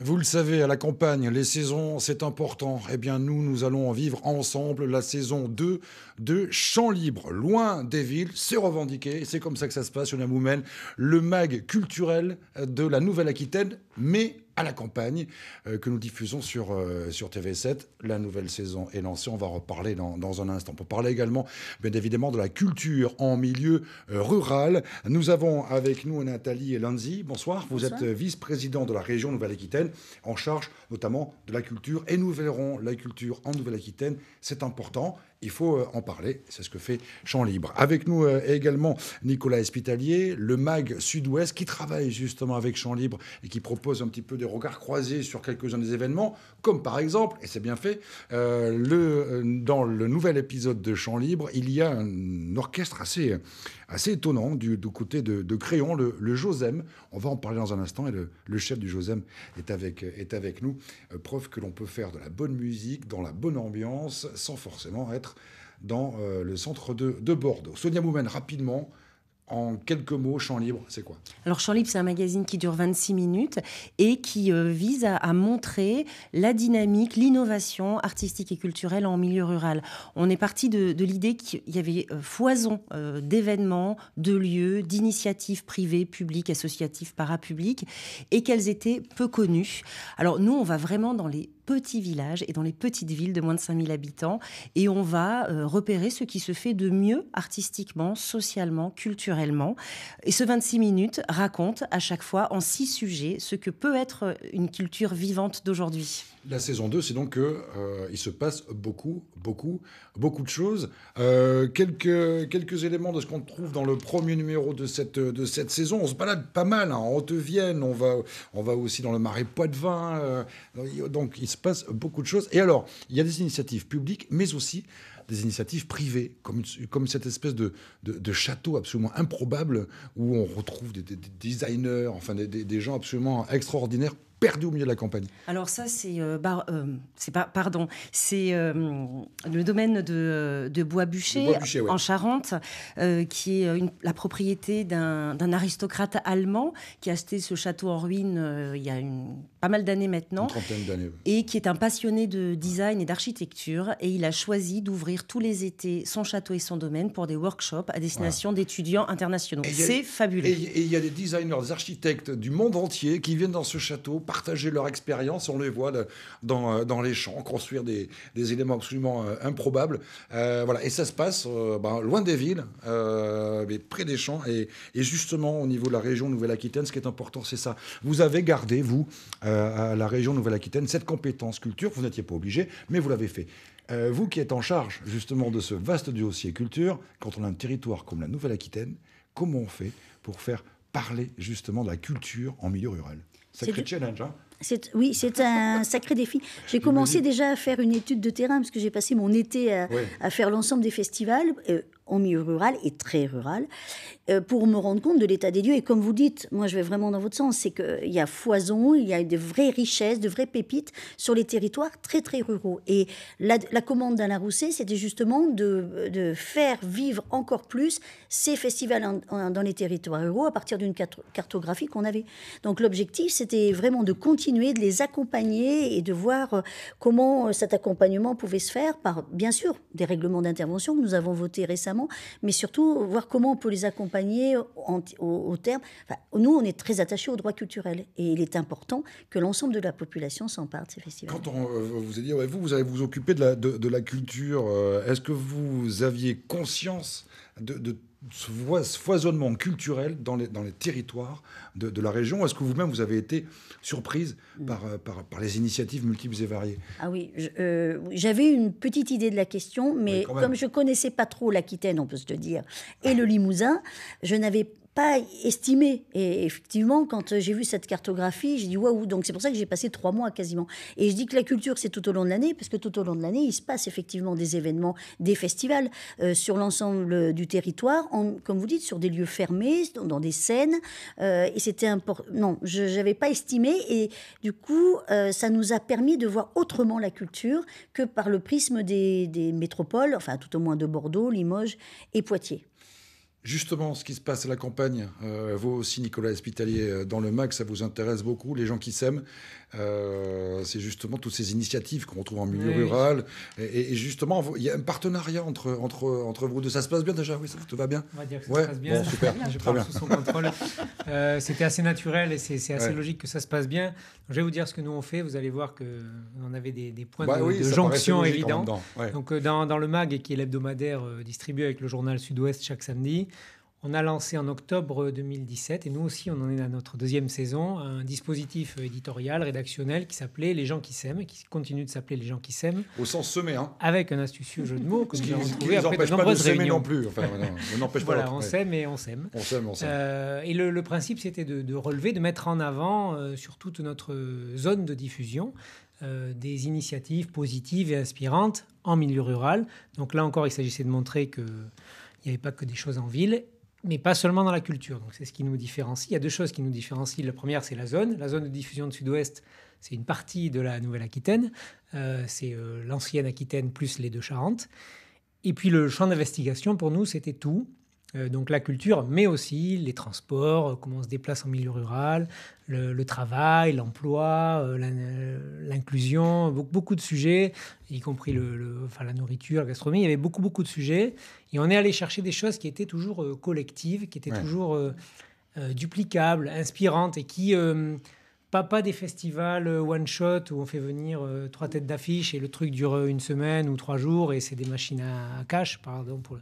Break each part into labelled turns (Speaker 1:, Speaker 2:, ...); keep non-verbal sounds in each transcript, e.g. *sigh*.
Speaker 1: Vous le savez, à la campagne, les saisons, c'est important. Eh bien, nous, nous allons vivre ensemble la saison 2 de champs Libre, loin des villes. C'est revendiqué, c'est comme ça que ça se passe sur la le mag culturel de la Nouvelle-Aquitaine, mais à la campagne euh, que nous diffusons sur, euh, sur TV7. La nouvelle saison est lancée, on va reparler dans, dans, un instant. Pour parler également, bien évidemment, de la culture en milieu euh, rural, nous avons avec nous Nathalie Lanzi. Bonsoir, vous êtes vice-président de la région Nouvelle-Aquitaine, en charge notamment de la culture. Et nous verrons la culture en Nouvelle-Aquitaine, c'est important. Il faut en parler, c'est ce que fait champs Libre. Avec nous également Nicolas Espitalier, le MAG Sud-Ouest, qui travaille justement avec Champ Libre et qui propose un petit peu de regard croisé sur quelques-uns des événements, comme par exemple, et c'est bien fait, euh, le, euh, dans le nouvel épisode de chant Libre, il y a un orchestre assez, assez étonnant du, côté de, de, Créon, le, le Josem. On va en parler dans un instant, et le, chef du Josem est avec, est avec nous. Euh, Preuve que l'on peut faire de la bonne musique, dans la bonne ambiance, sans forcément être dans le centre de, de Bordeaux. Sonia Moumen, rapidement, en quelques mots, Champ Libre, c'est quoi Alors, Champ Libre,
Speaker 2: c'est un magazine qui dure 26 minutes et qui euh, vise à, montrer la dynamique, l'innovation artistique et culturelle en milieu rural. On est parti de, l'idée qu'il y avait euh, foison euh, d'événements, de lieux, d'initiatives privées, publiques, associatives, parapubliques et qu'elles étaient peu connues. Alors, nous, on va vraiment dans les petits villages et dans les petites villes de moins de 5000 habitants. Et on va euh, repérer ce qui se fait de mieux artistiquement, socialement, culturellement. Et ce 26 minutes raconte à chaque fois en six sujets ce que peut être une culture vivante d'aujourd'hui.
Speaker 1: La saison 2, c'est donc qu'il euh, se passe beaucoup, beaucoup, beaucoup de choses. Euh, quelques, quelques éléments de ce qu'on trouve dans le premier numéro de cette, de cette saison. On se balade pas mal hein. en Haute-Vienne, on va, on va aussi dans le Marais Poitevin. Euh, donc il se passe beaucoup de choses. Et alors, il y a des initiatives publiques, mais aussi des initiatives privées, comme, comme cette espèce de, château absolument improbable où on retrouve des, designers, enfin des, des, gens absolument extraordinaires perdu au milieu de la campagne.
Speaker 2: Alors ça, c'est euh, bah, euh, pas pardon, c'est euh, le domaine de, Bois-Bûcher, en Charente, qui est la propriété d'un, aristocrate allemand qui a acheté ce château en ruine il y a pas mal d'années maintenant, une trentaine d'années, et qui est un passionné de design et d'architecture, et il a choisi d'ouvrir tous les étés son château et son domaine pour des workshops à destination d'étudiants internationaux. c'est
Speaker 1: fabuleux. Et il y a des designers, des architectes du monde entier qui viennent dans ce château partager leur expérience. On les voit euh, dans, euh, dans les champs construire des, des éléments absolument euh, improbables. voilà. Et ça se passe ben, loin des villes, mais près des champs. Et, et, justement, au niveau de la région Nouvelle-Aquitaine, ce qui est important, c'est ça. Vous avez gardé, vous, à la région Nouvelle-Aquitaine, cette compétence culture. Vous n'étiez pas obligé, mais vous l'avez fait. vous qui êtes en charge justement de ce vaste dossier culture, quand on a un territoire comme la Nouvelle-Aquitaine, comment on fait pour faire parler justement de la culture en milieu rural Hein.
Speaker 3: oui, c'est un sacré défi. J'ai commencé déjà à faire une étude de terrain parce que j'ai passé mon été à, faire l'ensemble des festivals. Euh, en milieu rural et très rural, euh, pour me rendre compte de l'état des lieux. Et comme vous dites, moi je vais vraiment dans votre sens, c'est qu'il y a foison, il y a de vraies richesses, de vraies pépites sur les territoires très très ruraux. Et la, commande d'Alain Rousset, c'était justement de, de, faire vivre encore plus ces festivals dans les territoires ruraux à partir d'une cartographie qu'on avait. Donc l'objectif, c'était vraiment de continuer, de les accompagner et de voir euh, comment euh, cet accompagnement pouvait se faire par, bien sûr, des règlements d'intervention que nous avons votés récemment mais surtout voir comment on peut les accompagner au, terme. nous, on est très attachés aux droits culturels et il est important que l'ensemble de la population s'empare de ces festivals.
Speaker 1: Quand on euh, vous a dit, vous, vous allez vous occuper de la, de, de la culture, euh, est-ce que vous aviez conscience de, ce foisonnement culturel dans les, territoires de, la région Est-ce que vous-même, vous avez été surprise mm. euh, par, les initiatives multiples et variées
Speaker 3: Ah oui, euh, j'avais une petite idée de la question, mais comme je ne connaissais pas trop l'Aquitaine, on peut se le dire, et le Limousin, je n'avais pas estimé. Et effectivement, quand euh, j'ai vu cette cartographie, j'ai dit waouh. Donc c'est pour ça que j'ai passé trois mois quasiment. Et je dis que la culture, c'est tout au long de l'année, parce que tout au long de l'année, il se passe effectivement des événements, des festivals euh, sur l'ensemble du territoire, comme vous dites, sur des lieux fermés, dans, des scènes. Euh, et c'était important. Non, je n'avais pas estimé. Et du coup, ça nous a permis de voir autrement la culture que par le prisme des métropoles, enfin tout au moins de Bordeaux, Limoges et Poitiers.
Speaker 1: Justement, ce qui se passe à la campagne, euh, vous aussi, Nicolas Espitalier, euh, dans le MAC, ça vous intéresse beaucoup, les gens qui s'aiment. Euh, c'est justement toutes ces initiatives qu'on retrouve en milieu rural. Et, justement, il y a un partenariat entre, entre, entre vous deux. Ça se passe bien déjà Oui, ça va bien On va dire que ça se passe bien. super. *laughs* Je parle sous son contrôle. *laughs* Euh, c'était assez
Speaker 4: naturel et c'est assez logique que ça se passe bien. Je vais vous dire ce que nous on fait. Vous allez voir qu'on avait des, points bah de, jonction évidents. Donc euh, dans, dans, le MAG, qui est l'hebdomadaire distribué avec le journal Sud-Ouest chaque samedi, on a lancé en octobre 2017, et nous aussi on en est à notre deuxième saison, un dispositif éditorial, rédactionnel qui s'appelait Les gens qui s'aiment, qui continue de s'appeler Les gens qui s'aiment. Au sens semé, hein Avec un astucieux jeu de mots que nous ne trouvé après de pas de non plus, enfin, on n'empêche pas on s'aime et on s'aime. On s'aime, on s'aime. Euh, et le, principe c'était de, relever, de mettre en avant euh, sur toute notre zone de diffusion euh, des initiatives positives et inspirantes en milieu rural. Donc là encore, il s'agissait de montrer que il n'y avait pas que des choses en ville mais pas seulement dans la culture. Donc c'est ce qui nous différencie. Il y a deux choses qui nous différencient. La première, c'est la zone. La zone de diffusion de Sud-Ouest, c'est une partie de la Nouvelle-Aquitaine. Euh, c'est euh, l'ancienne Aquitaine plus les deux Charentes. Et puis le champ d'investigation, pour nous, c'était tout. Euh, donc la culture, mais aussi les transports, euh, comment on se déplace en milieu rural, le, travail, l'emploi, euh, l'inclusion, beaucoup, de sujets, y compris le, enfin, la nourriture, la gastronomie, il y avait beaucoup, beaucoup de sujets. Et on est allé chercher des choses qui étaient toujours collectives, qui étaient toujours duplicables, inspirantes et qui... pas, pas, des festivals one shot où on fait venir trois têtes d'affiche et le truc dure une semaine ou trois jours et c'est des machines à, à cash, pardon pour,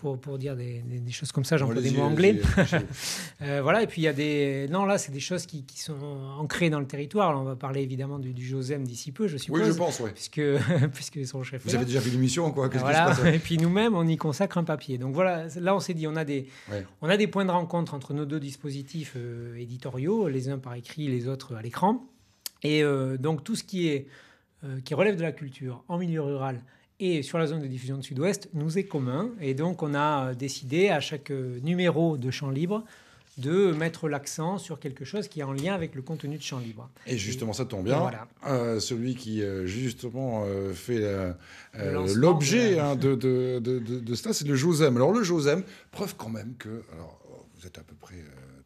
Speaker 4: pour, pour dire des, choses comme ça, j'en peux des mots anglais. *laughs* Euh, voilà, et puis il y a des... Non, là, c'est des choses qui, qui, sont ancrées dans le territoire. on va parler évidemment du, Josem d'ici peu, je suppose. Oui, je pense, oui. Puisque, *laughs* puisque son chef... Vous avez déjà fait l'émission, quoi. voilà, et puis nous-mêmes, on y consacre un papier. Donc voilà, là, on s'est dit, on a, des, on a des points de rencontre entre nos deux dispositifs euh, éditoriaux, les uns par écrit, les autres à l'écran. Et euh, donc tout ce qui, est, qui relève de la culture en milieu rural et sur la zone de diffusion de Sud-Ouest nous est commun. Et donc, on a euh, décidé à chaque euh, numéro de Champ Libre de mettre l'accent sur quelque chose qui est en lien avec le contenu de Champ Libre. Et justement, ça tombe bien. Voilà.
Speaker 1: Euh, celui qui, justement, fait l'objet de... Hein, de, de, de, ça, c'est le Josem. Alors, le Josem, preuve quand même que... Alors, vous êtes à peu près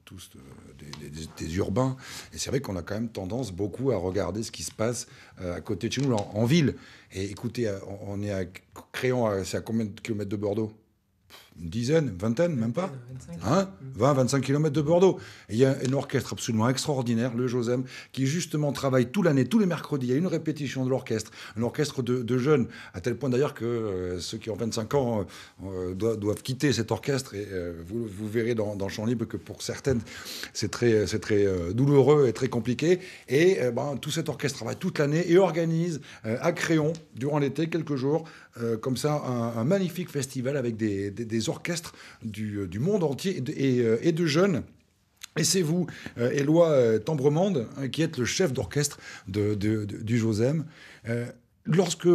Speaker 1: tous euh, des, urbains. Et c'est vrai qu'on a quand même tendance beaucoup à regarder ce qui se passe euh, à côté de chez nous, en, en ville. Et écoutez, euh, on est à Créon, c'est à combien de kilomètres de Bordeaux une dizaine, vingtaine, même pas, 20, 25 km de Bordeaux. il y a un orchestre absolument extraordinaire, le Josem, qui justement travaille tout l'année, tous les mercredis. Il y a une répétition de l'orchestre, un orchestre de, jeunes, à tel point d'ailleurs que euh, ceux qui ont 25 ans euh, euh, doivent, quitter cet orchestre. Et vous, verrez dans, dans Champ Libre que pour certaines, c'est très, c'est très douloureux et très compliqué. Et ben, tout cet orchestre travaille toute l'année et organise à Créon, durant l'été, quelques jours, comme ça, un, magnifique festival avec des orchestres euh, du, monde entier euh, et de, jeunes. Et c'est vous, euh, Éloi Tambremonde hein, qui êtes le chef d'orchestre du Josem. lorsque,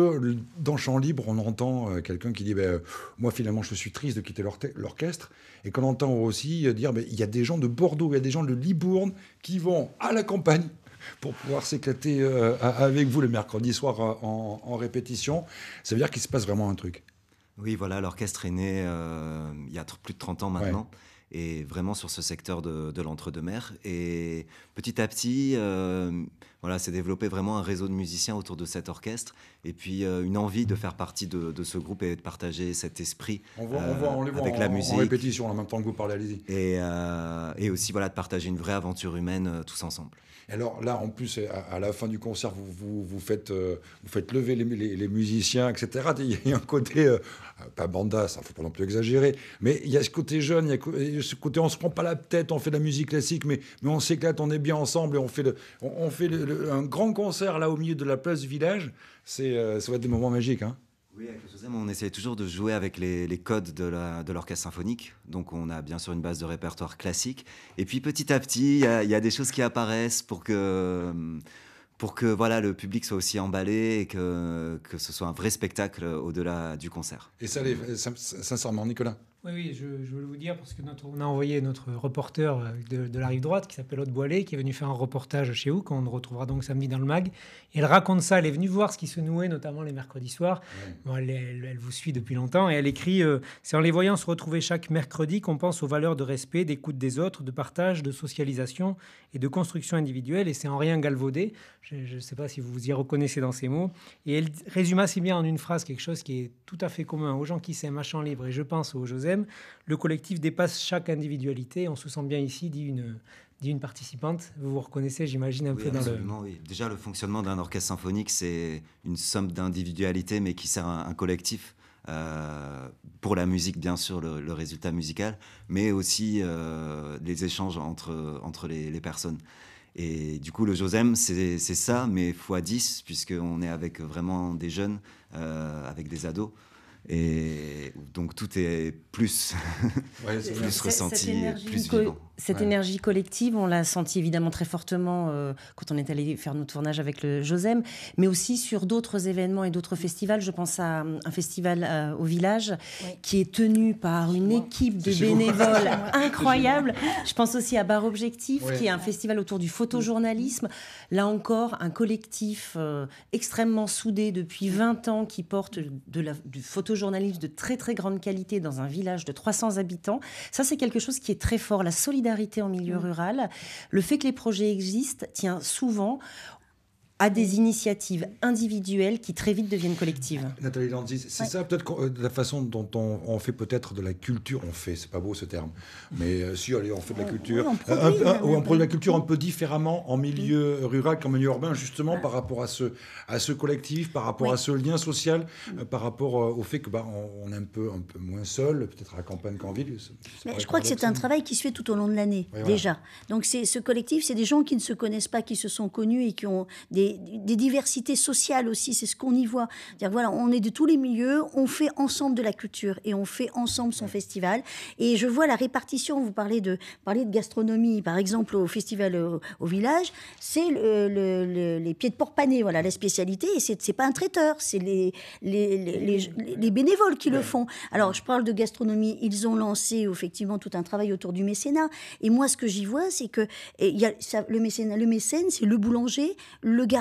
Speaker 1: dans Champ Libre, on entend quelqu'un qui dit ben, Moi, finalement, je suis triste de quitter l'orchestre », et qu'on entend aussi dire ben, Il y a des gens de Bordeaux, il y a des gens de Libourne qui vont à la campagne pour pouvoir s'éclater avec vous le mercredi soir en, en répétition. Ça veut dire qu'il se passe vraiment un truc. Oui, voilà, l'orchestre est né
Speaker 5: euh, il y a plus de 30 ans maintenant. et vraiment sur ce secteur de, lentre deux mers Et petit à petit, euh, voilà, s'est développé vraiment un réseau de musiciens autour de cet orchestre et puis euh, une envie de faire partie de, ce groupe et de partager cet esprit avec la musique. on les euh, avec la musique. répétition, en même temps que vous parlez, allez-y. Et, euh, aussi voilà, de partager une vraie aventure humaine tous ensemble.
Speaker 1: Alors là, en plus, à, la fin du concert, vous, vous, faites, vous faites lever les, musiciens, etc. Il y a un côté, pas banda, ça ne faut pas non plus exagérer, mais il y a ce côté jeune, il y a ce côté on se prend pas la tête, on fait de la musique classique, mais, mais on s'éclate, on est bien ensemble et on fait on fait le, un grand concert là au milieu de la place du village, c'est euh, ça va être des moments magiques. Hein.
Speaker 5: Oui, on essayait toujours de jouer avec les, codes de l'orchestre symphonique. Donc, on a bien sûr une base de répertoire classique. Et puis, petit à petit, il y, a des choses qui apparaissent pour que, pour que voilà, le public soit aussi emballé et que, que ce soit un vrai spectacle au-delà du concert.
Speaker 1: Et ça, sincèrement, Nicolas,
Speaker 4: oui, oui, je, je voulais vous dire, parce que notre, on a envoyé notre reporter euh, de, la rive droite, qui s'appelle Aude Boilet, qui est venu faire un reportage chez vous, qu'on retrouvera donc samedi dans le mag. elle raconte ça, elle est venue voir ce qui se nouait, notamment les mercredis soirs. elle, vous suit depuis longtemps, et elle écrit euh, C'est en les voyant se retrouver chaque mercredi qu'on pense aux valeurs de respect, d'écoute des autres, de partage, de socialisation et de construction individuelle, et c'est en rien galvaudé. Je ne sais pas si vous vous y reconnaissez dans ces mots. Et elle résume assez bien en une phrase quelque chose qui est tout à fait commun aux gens qui s'aiment à champ libre, et je pense au Joseph le collectif dépasse chaque individualité. On se sent bien ici, dit une, participante. Vous vous reconnaissez, j'imagine, un peu dans le...
Speaker 5: Déjà, le fonctionnement d'un orchestre symphonique, c'est une somme d'individualités, mais qui sert à un collectif. Euh, pour la musique, bien sûr, le, résultat musical, mais aussi euh, les échanges entre, entre les, personnes. Et du coup, le Josem, c'est ça, mais x10, puisqu'on est avec vraiment des jeunes, euh, avec des ados. Et donc tout est
Speaker 1: plus, *laughs* plus ressenti, plus vivant. Cette énergie
Speaker 2: collective, on l'a senti évidemment très fortement euh, quand on est allé faire nos tournages avec le Josem, mais aussi sur d'autres événements et d'autres festivals. Je pense à euh, un festival euh, au village qui est tenu par une équipe de bénévoles incroyable. Je pense aussi à Bar Objectif, qui est un festival autour du photojournalisme. Là encore, un collectif extrêmement soudé depuis 20 ans qui porte de la, du photojournalisme de très très grande qualité dans un village de 300 habitants. Ça, c'est quelque chose qui est très fort, la solidarité en milieu mmh. rural. Le fait que les projets existent tient souvent à des initiatives individuelles qui très vite deviennent collectives.
Speaker 1: Nathalie Landis, c'est ça peut-être euh, la façon dont on, fait peut-être de la culture, on fait, c'est pas beau ce terme, mais euh, si allez, on fait de la culture, euh, ou on, produit, de la culture un peu différemment en milieu rural qu'en milieu urbain, justement par rapport à ce, à ce collectif, par rapport à ce lien social, mm. par rapport au fait que bah, on, est un peu, un peu moins seul, peut-être à la campagne qu'en ville.
Speaker 3: Mais je crois que c'est un travail qui se fait tout au long de l'année déjà. Donc c'est ce collectif, c'est des gens qui ne se connaissent pas, qui se sont connus et qui ont des des, diversités sociales aussi, c'est ce qu'on y voit. Dire voilà, on est de tous les milieux, on fait ensemble de la culture et on fait ensemble son festival. Et je vois la répartition. Vous parlez de de gastronomie, par exemple au festival euh, au, village, c'est le, les pieds de porc panés, voilà la spécialité. Et c'est c'est pas un traiteur, c'est les les, les les, bénévoles qui le font. Alors je parle de gastronomie, ils ont lancé effectivement tout un travail autour du mécénat. Et moi, ce que j'y vois, c'est que il y a le mécénat, le mécène, c'est le boulanger, le gars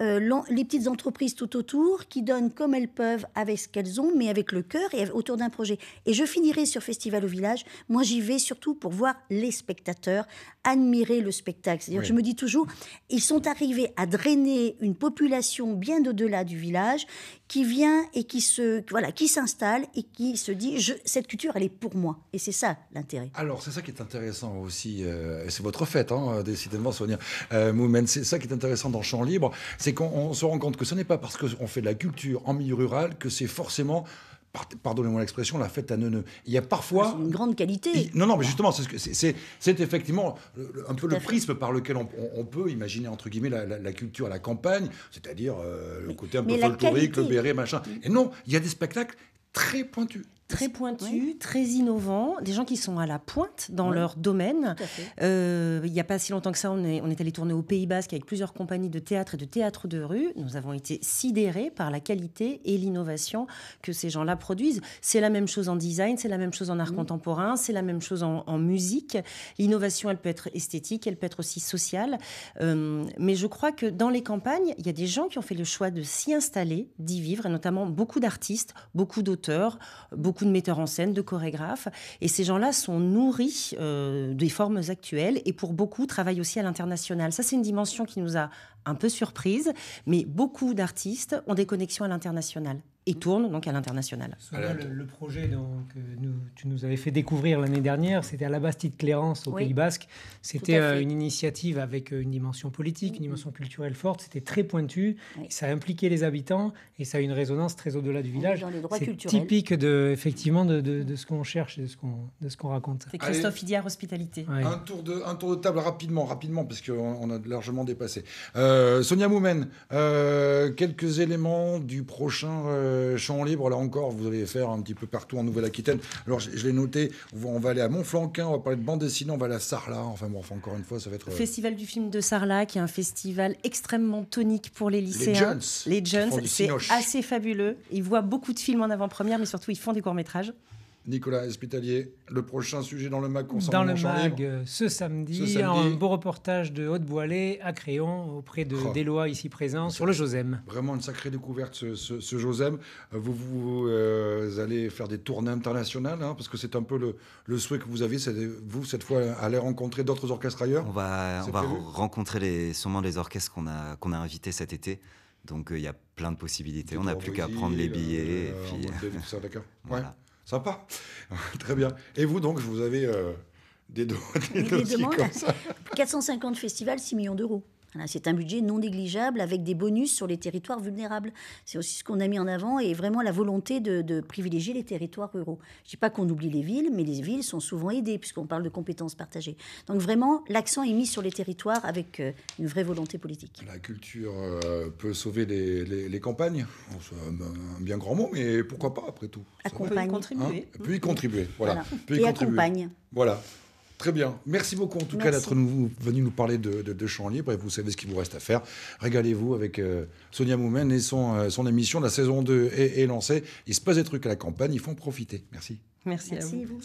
Speaker 3: euh, les petites entreprises tout autour qui donnent comme elles peuvent avec ce qu'elles ont, mais avec le cœur et autour d'un projet. Et je finirai sur Festival au Village. Moi, j'y vais surtout pour voir les spectateurs admirer le spectacle. C'est-à-dire que je me dis toujours, ils sont arrivés à drainer une population bien au-delà du village qui vient et qui se voilà, qui s'installe et qui se dit je, cette culture elle est pour moi et c'est ça
Speaker 1: l'intérêt. Alors c'est ça qui est intéressant aussi. Euh, et c'est votre fête, hein, décidément, souvenir. euh, Moumen. C'est ça qui est intéressant dans Champ libre, c'est qu'on se rend compte que ce n'est pas parce qu'on fait de la culture en milieu rural que c'est forcément pardonnez-moi l'expression, la fête à neuneux. Il y a parfois... une grande qualité. non, non, mais justement, c'est effectivement un peu le prisme par lequel on, peut imaginer, entre guillemets, la, culture à la campagne, c'est-à-dire euh, le côté un peu folklorique, le béret, machin. Et non, il y a des spectacles très pointus, très pointu,
Speaker 2: très innovant, des gens qui sont à la pointe dans leur domaine. Euh, il n'y a pas si longtemps que ça, on est, on est allé tourner au Pays Basque avec plusieurs compagnies de théâtre et de théâtre de rue. Nous avons été sidérés par la qualité et l'innovation que ces gens-là produisent. C'est la même chose en design, c'est la même chose en art contemporain, c'est la même chose en, musique. L'innovation, elle peut être esthétique, elle peut être aussi sociale. Euh, mais je crois que dans les campagnes, il y a des gens qui ont fait le choix de s'y installer, d'y vivre, et notamment beaucoup d'artistes, beaucoup d'auteurs, beaucoup beaucoup de metteurs en scène, de chorégraphes. Et ces gens-là sont nourris euh, des formes actuelles et pour beaucoup travaillent aussi à l'international. Ça, c'est une dimension qui nous a un peu surprise, mais beaucoup d'artistes ont des connexions à l'international et tourne donc à l'international.
Speaker 4: Le, le, projet que euh, tu nous avais fait découvrir l'année dernière, c'était à la Bastide Clérance au Pays Basque. C'était euh, une initiative avec euh, une dimension politique, une mm-hmm. dimension culturelle forte. C'était très pointu. Ça impliquait les habitants et ça a une résonance très au-delà du village. C'est typique de, effectivement de, ce qu'on cherche et de ce qu'on raconte. C'est Christophe Idiard
Speaker 2: Hospitalité. Un,
Speaker 1: tour de, un tour de table rapidement, rapidement, parce qu'on on a largement dépassé. Sonia Moumen, quelques éléments du prochain. Euh, champ libre, là encore, vous allez faire un petit peu partout en Nouvelle-Aquitaine. Alors, je, l'ai noté, on va aller à Montflanquin, on va parler de bande dessinée, on va à Sarlat. Enfin, bon, enfin, encore une fois, ça va être. Euh,
Speaker 2: festival du film de Sarlat, qui est un festival extrêmement tonique pour les lycéens. Les jeunes. Les jeunes, c'est assez fabuleux. Ils voient beaucoup de films en avant-première, mais surtout, ils font des courts-métrages.
Speaker 1: Nicolas Espitalier, le prochain sujet dans le MAG concernant Dans le MAG, euh, ce samedi, un beau reportage
Speaker 4: de haute boilée à Créon, auprès de oh. ici présent,
Speaker 1: sur le Josem. Vraiment une sacrée découverte, ce, ce, Josem. Euh, vous, euh, allez faire des tournées internationales, hein, parce que c'est un peu le, souhait que vous avez, vous, cette fois, allez rencontrer d'autres orchestres ailleurs On va, rencontrer
Speaker 5: les, sûrement les orchestres qu'on a, invités cet été. Donc il y a plein de
Speaker 1: possibilités. on n'a plus qu'à prendre les billets. d'accord. *laughs* voilà. Sympa. *laughs* Très bien. Et vous, donc, je vous avez euh, des, do *laughs* demandes.
Speaker 3: 450 *laughs* festivals, 6 millions d'euros. C'est un budget non négligeable avec des bonus sur les territoires vulnérables. C'est aussi ce qu'on a mis en avant et vraiment la volonté de, privilégier les territoires ruraux. Je ne dis pas qu'on oublie les villes, mais les villes sont souvent aidées puisqu'on parle de compétences partagées. Donc vraiment, l'accent est mis sur les territoires avec euh, une vraie volonté politique. La
Speaker 1: culture euh, peut sauver les, campagnes. C'est un, bien grand mot, mais pourquoi pas après tout Accompagne. Peut hein y contribuer. peut contribuer. Voilà. contribuer. Voilà. Très bien. Merci beaucoup en tout cas d'être venu nous parler de, de, de Champ Libre vous savez ce qu'il vous reste à faire. Régalez-vous avec euh, Sonia Moumen et son, euh, émission. La saison 2 est, lancée. Il se passe des trucs à la campagne, il faut en profiter. Merci.
Speaker 2: Merci, à vous.